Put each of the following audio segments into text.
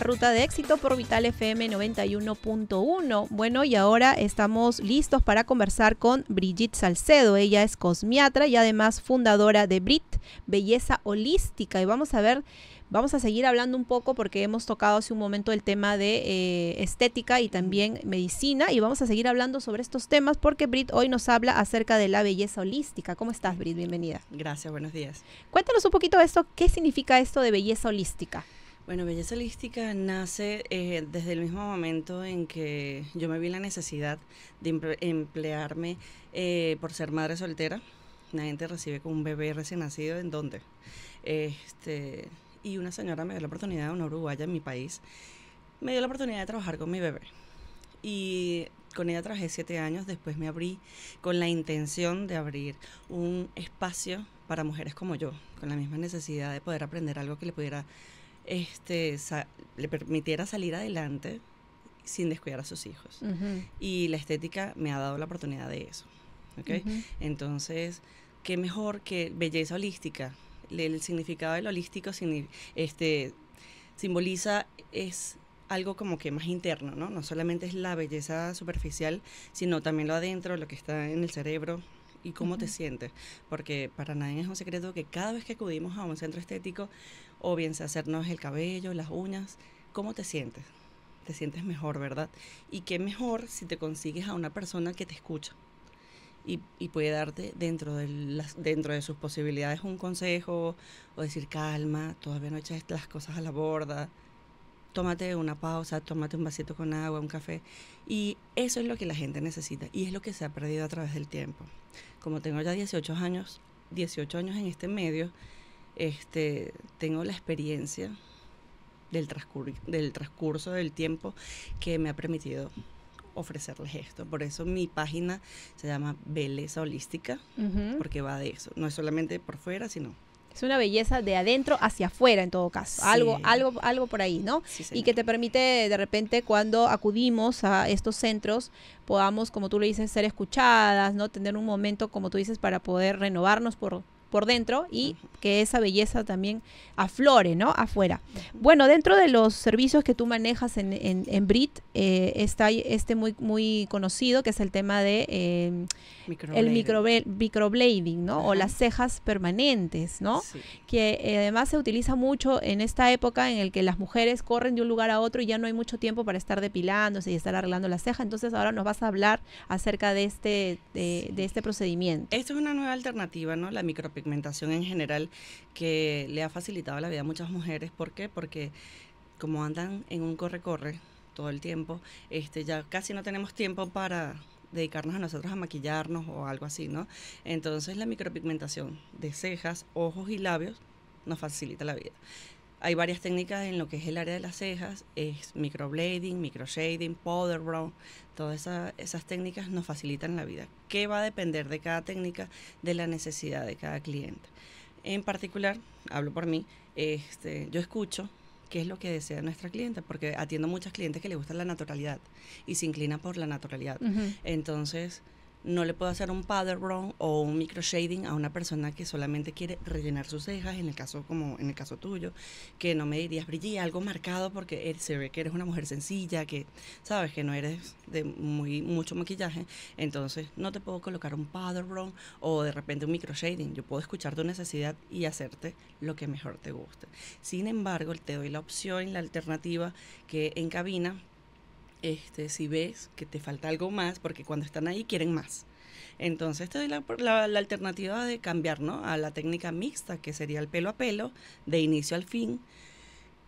Ruta de Éxito por Vital FM 91.1. Bueno, y ahora estamos listos para conversar con Brigitte Salcedo. Ella es cosmiatra y además fundadora de Brit Belleza Holística. Y vamos a ver Vamos a seguir hablando un poco porque hemos tocado hace un momento el tema de eh, estética y también medicina y vamos a seguir hablando sobre estos temas porque Brit hoy nos habla acerca de la belleza holística. ¿Cómo estás, Brit? Bienvenida. Gracias, buenos días. Cuéntanos un poquito esto, ¿qué significa esto de belleza holística? Bueno, Belleza Lística nace eh, desde el mismo momento en que yo me vi la necesidad de emplearme eh, por ser madre soltera. La gente recibe con un bebé recién nacido, ¿en dónde? Este, y una señora me dio la oportunidad, una uruguaya en mi país, me dio la oportunidad de trabajar con mi bebé. Y con ella trabajé siete años, después me abrí con la intención de abrir un espacio para mujeres como yo, con la misma necesidad de poder aprender algo que le pudiera este, le permitiera salir adelante sin descuidar a sus hijos. Y la estética me ha dado la oportunidad de eso. Entonces, qué mejor que belleza holística. El, significado del holístico este, simboliza es algo como que más interno, ¿no? No solamente es la belleza superficial, sino también lo adentro, lo que está en el cerebro, y cómo te sientes. Porque para nadie es un secreto que cada vez que acudimos a un centro estético, o bien se hacernos el cabello, las uñas, ¿cómo te sientes? Te sientes mejor, ¿verdad? Y qué mejor si te consigues a una persona que te escucha. Y, puede darte dentro de, dentro de sus posibilidades un consejo o decir calma, todavía no echas las cosas a la borda, tómate una pausa, tómate un vasito con agua, un café. Y eso es lo que la gente necesita y es lo que se ha perdido a través del tiempo. Como tengo ya 18 años, 18 años en este medio, este, tengo la experiencia del, del transcurso del tiempo que me ha permitido ofrecerles esto. Por eso mi página se llama Belleza Holística, porque va de eso. No es solamente por fuera, sino es una belleza de adentro hacia afuera en todo caso, algo, algo, algo por ahí, ¿no? y que te permite de repente cuando acudimos a estos centros podamos, como tú le dices, ser escuchadas, ¿no? Tener un momento, como tú dices, para poder renovarnos por, por dentro y que esa belleza también aflore, ¿no? Afuera. Bueno, dentro de los servicios que tú manejas en, en, Brit, eh, está este muy, muy conocido, que es el tema de em, el microblading, ¿no? O las cejas permanentes, ¿no? Que eh, además se utiliza mucho en esta época en el que las mujeres corren de un lugar a otro y ya no hay mucho tiempo para estar depilándose y estar arreglando la ceja. Entonces ahora nos vas a hablar acerca de este, de este procedimiento. Esto es una nueva alternativa, ¿no? La micro pigmentación en general, que le ha facilitado la vida a muchas mujeres. ¿Por qué? Porque como andan en un corre-corre todo el tiempo, este, ya casi no tenemos tiempo para dedicarnos a nosotros a maquillarnos o algo así, ¿no? Entonces la micropigmentación de cejas, ojos y labios nos facilita la vida. Hay varias técnicas en lo que es el área de las cejas, es microblading, microshading, powder brown, todas esas, técnicas nos facilitan la vida. ¿Qué va a depender de cada técnica? De la necesidad de cada cliente. En particular, hablo por mí, este, yo escucho qué es lo que desea nuestra cliente, porque atiendo muchas clientes que le gusta la naturalidad y se inclina por la naturalidad. Entonces, no le puedo hacer un powder brown o un micro shading a una persona que solamente quiere rellenar sus cejas, en el caso como en el caso tuyo, que no me dirías, brillí algo marcado porque se ve que eres una mujer sencilla, que sabes que no eres de muy mucho maquillaje, entonces no te puedo colocar un powder brown o de repente un micro shading. Yo puedo escuchar tu necesidad y hacerte lo que mejor te guste. Sin embargo, te doy la opción, la alternativa que en cabina este, si ves que te falta algo más, porque cuando están ahí quieren más. Entonces te doy la, alternativa de cambiar ¿no? a la técnica mixta, que sería el pelo a pelo, de inicio al fin,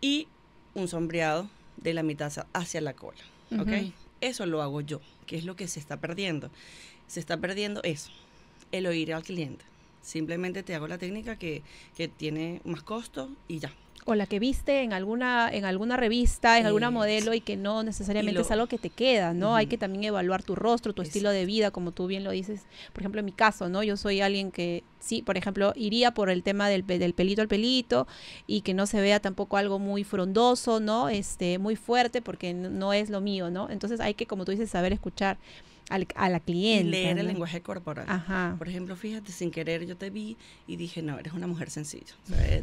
y un sombreado de la mitad hacia la cola. Eso lo hago yo, que es lo que se está perdiendo. Se está perdiendo eso, el oír al cliente. Simplemente te hago la técnica que tiene más costo y ya, o la que viste en alguna, en alguna revista, en alguna modelo y que no necesariamente es algo que te queda, ¿no? Hay que también evaluar tu rostro, tu estilo de vida, como tú bien lo dices. Por ejemplo, en mi caso, ¿no? Yo soy alguien que, sí, por ejemplo, iría por el tema del, del pelito al pelito y que no se vea tampoco algo muy frondoso, ¿no? Este, muy fuerte porque no es lo mío, ¿no? Entonces hay que, como tú dices, saber escuchar a la cliente. leer el lenguaje corporal. Por ejemplo, fíjate, sin querer yo te vi y dije, no, eres una mujer sencilla,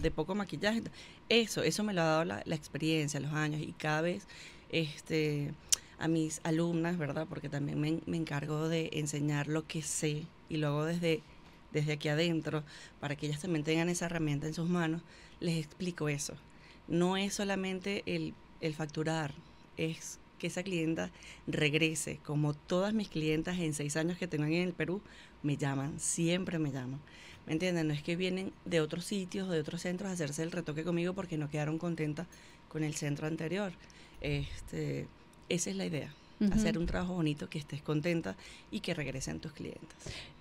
de poco maquillaje. Eso, eso me lo ha dado la, experiencia, los años y cada vez este, a mis alumnas, ¿verdad? Porque también me, encargo de enseñar lo que sé y luego desde desde aquí adentro, para que ellas también tengan esa herramienta en sus manos, les explico eso. No es solamente el, el facturar, es que esa clienta regrese. Como todas mis clientas en seis años que tengo en el Perú, me llaman, siempre me llaman. ¿Me entienden? No es que vienen de otros sitios o de otros centros a hacerse el retoque conmigo porque no quedaron contentas con el centro anterior. Este, esa es la idea hacer un trabajo bonito, que estés contenta y que regresen tus clientes.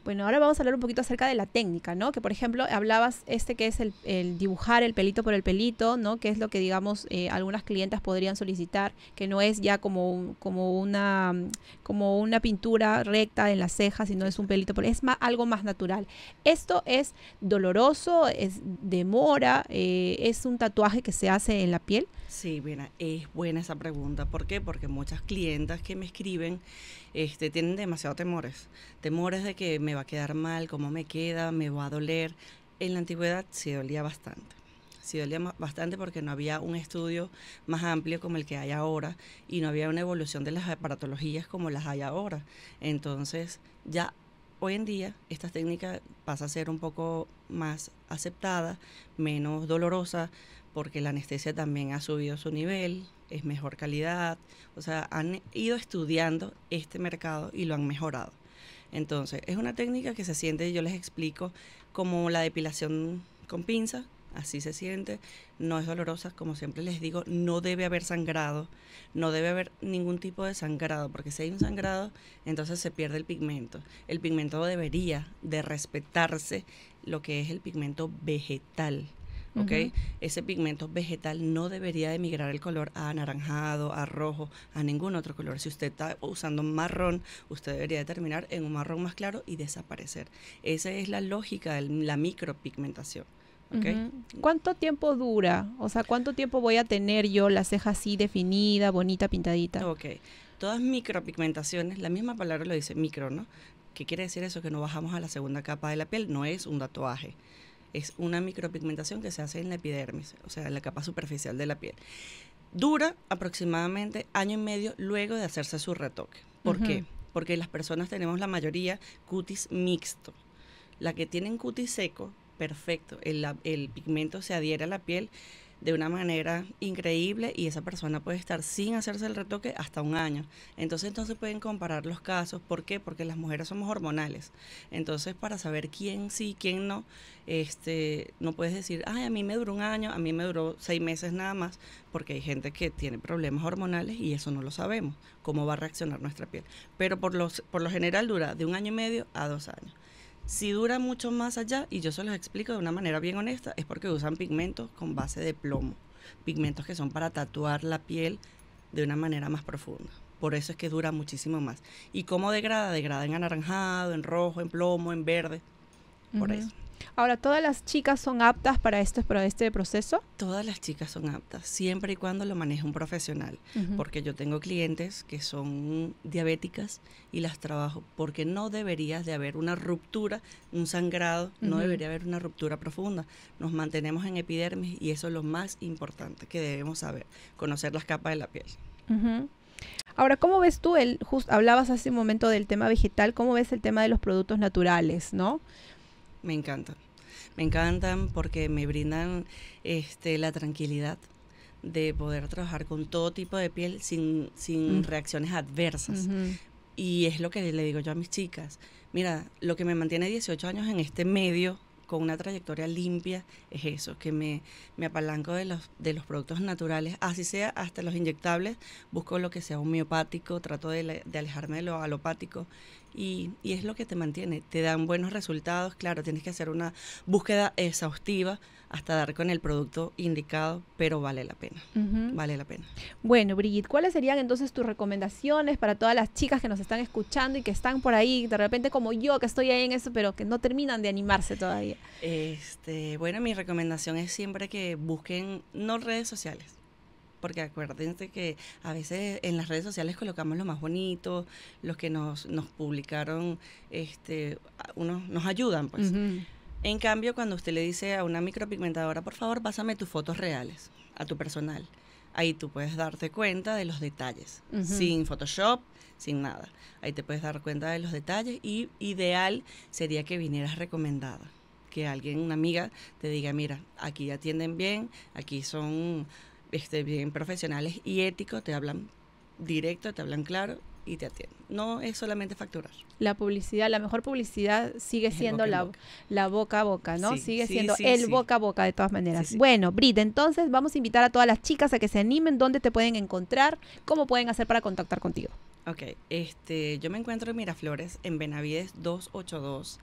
Bueno, ahora vamos a hablar un poquito acerca de la técnica, ¿no? Que por ejemplo, hablabas este que es el, dibujar el pelito por el pelito, ¿no? Que es lo que digamos eh, algunas clientas podrían solicitar, que no es ya como, como, una, como una pintura recta en las cejas, sino es un pelito por es algo más natural. Esto es doloroso, es demora, eh, es un tatuaje que se hace en la piel. Sí, mira, es buena esa pregunta. ¿Por qué? Porque muchas clientas que me escriben este, tienen demasiados temores. Temores de que me va a quedar mal, cómo me queda, me va a doler. En la antigüedad se dolía bastante. Sí dolía bastante porque no había un estudio más amplio como el que hay ahora y no había una evolución de las aparatologías como las hay ahora. Entonces ya hoy en día esta técnica pasa a ser un poco más aceptada, menos dolorosa, porque la anestesia también ha subido su nivel, es mejor calidad, o sea, han ido estudiando este mercado y lo han mejorado. Entonces, es una técnica que se siente, yo les explico, como la depilación con pinza, así se siente, no es dolorosa, como siempre les digo, no debe haber sangrado, no debe haber ningún tipo de sangrado, porque si hay un sangrado, entonces se pierde el pigmento. El pigmento debería de respetarse lo que es el pigmento vegetal. ¿ok? Ese pigmento vegetal no debería de migrar el color a anaranjado, a rojo, a ningún otro color. Si usted está usando marrón, usted debería terminar en un marrón más claro y desaparecer. Esa es la lógica de la micropigmentación. ¿Cuánto tiempo dura? O sea, ¿cuánto tiempo voy a tener yo la ceja así definida, bonita, pintadita? Ok. Todas micropigmentaciones, la misma palabra lo dice micro, ¿no? ¿Qué quiere decir eso? Que no bajamos a la segunda capa de la piel, no es un tatuaje es una micropigmentación que se hace en la epidermis, o sea, en la capa superficial de la piel. Dura aproximadamente año y medio luego de hacerse su retoque. ¿Por qué? Porque las personas tenemos la mayoría cutis mixto. La que tienen cutis seco perfecto, el, el pigmento se adhiere a la piel de una manera increíble y esa persona puede estar sin hacerse el retoque hasta un año. Entonces, entonces pueden comparar los casos. ¿Por qué? Porque las mujeres somos hormonales. Entonces, para saber quién sí, quién no, este, no puedes decir, ay, a mí me duró un año, a mí me duró seis meses nada más, porque hay gente que tiene problemas hormonales y eso no lo sabemos, cómo va a reaccionar nuestra piel. Pero por, los, por lo general dura de un año y medio a dos años. Si dura mucho más allá, y yo se los explico de una manera bien honesta, es porque usan pigmentos con base de plomo, pigmentos que son para tatuar la piel de una manera más profunda. Por eso es que dura muchísimo más. ¿Y cómo degrada? Degrada en anaranjado, en rojo, en plomo, en verde por eso. Ahora, ¿todas las chicas son aptas para este, para este proceso? Todas las chicas son aptas, siempre y cuando lo maneje un profesional, porque yo tengo clientes que son diabéticas y las trabajo, porque no debería de haber una ruptura, un sangrado, no debería haber una ruptura profunda. Nos mantenemos en epidermis y eso es lo más importante que debemos saber, conocer las capas de la piel. Ahora, ¿cómo ves tú el, hablabas hace un momento del tema vegetal, cómo ves el tema de los productos naturales, ¿no? me encantan. Me encantan porque me brindan este, la tranquilidad de poder trabajar con todo tipo de piel sin, sin mm. reacciones adversas. Y es lo que le digo yo a mis chicas. Mira, lo que me mantiene 18 años en este medio con una trayectoria limpia es eso, que me, apalanco de los, de los productos naturales, así sea hasta los inyectables, busco lo que sea homeopático, trato de, de alejarme de lo alopático y, es lo que te mantiene. Te dan buenos resultados, claro, tienes que hacer una búsqueda exhaustiva hasta dar con el producto indicado, pero vale la pena. Vale la pena. Bueno, Brigitte, ¿cuáles serían entonces tus recomendaciones para todas las chicas que nos están escuchando y que están por ahí, de repente como yo, que estoy ahí en eso, pero que no terminan de animarse todavía? Este, bueno, mi recomendación es siempre que busquen no redes sociales porque acuérdense que a veces en las redes sociales colocamos lo más bonito, los que nos, publicaron, este, unos, nos ayudan, pues. En cambio, cuando usted le dice a una micropigmentadora, por favor, pásame tus fotos reales a tu personal, ahí tú puedes darte cuenta de los detalles, sin Photoshop, sin nada. Ahí te puedes dar cuenta de los detalles y ideal sería que vinieras recomendada, que alguien, una amiga, te diga, mira, aquí atienden bien, aquí son este, bien profesionales y éticos, te hablan directo, te hablan claro y te atienden. No es solamente facturar. La publicidad, la mejor publicidad sigue siendo la, boca. a boca, ¿no? sigue siendo el boca a boca de todas maneras. Bueno, Brit, entonces vamos a invitar a todas las chicas a que se animen, dónde te pueden encontrar, cómo pueden hacer para contactar contigo. Ok, este, yo me encuentro en Miraflores, en Benavides 282.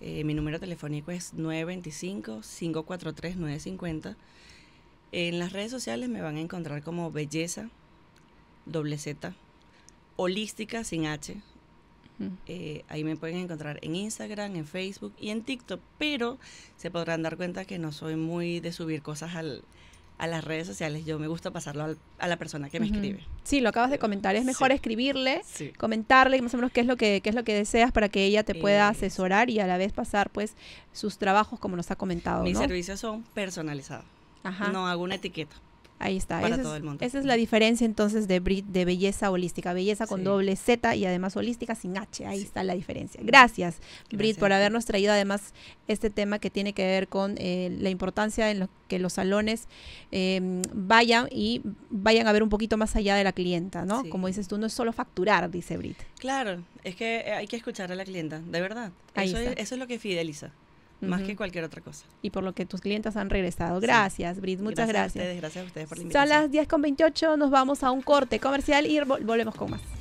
Eh, mi número telefónico es 925-543-950. En las redes sociales me van a encontrar como Belleza, doble Z, Holística sin H. Eh, ahí me pueden encontrar en Instagram, en Facebook y en TikTok, pero se podrán dar cuenta que no soy muy de subir cosas al, a las redes sociales. Yo me gusta pasarlo a la persona que me escribe. Sí, lo acabas de eh, comentar. Es mejor escribirle, comentarle más o menos qué es lo que es lo que deseas para que ella te pueda eh, asesorar y a la vez pasar pues sus trabajos como nos ha comentado. Mis servicios son personalizados. No hago una etiqueta. Ahí está. Para todo es, el mundo. Esa es la diferencia entonces de Brit de belleza holística. Belleza con doble Z y además holística sin H. Ahí está la diferencia. Gracias, Brit, por habernos traído además este tema que tiene que ver con eh, la importancia en lo que los salones em, vayan y vayan a ver un poquito más allá de la clienta, ¿no? Como dices tú, no es solo facturar, dice Brit. Claro, es que eh, hay que escuchar a la clienta, de verdad. eso, Es, eso es lo que fideliza. Más que cualquier otra cosa. Y por lo que tus clientes han regresado. Gracias, muchas gracias. Gracias a ustedes, gracias ustedes por la invitación. Son las 10 con 28, nos vamos a un corte comercial y volvemos con más.